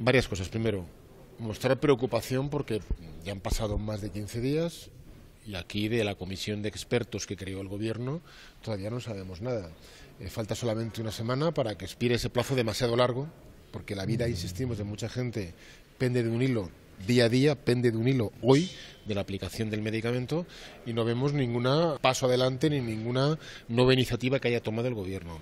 Varias cosas. Primero, mostrar preocupación porque ya han pasado más de 15 días y aquí de la comisión de expertos que creó el Gobierno todavía no sabemos nada. Eh, falta solamente una semana para que expire ese plazo demasiado largo, porque la vida, insistimos, de mucha gente pende de un hilo día a día, pende de un hilo hoy de la aplicación del medicamento y no vemos ningún paso adelante ni ninguna nueva iniciativa que haya tomado el Gobierno.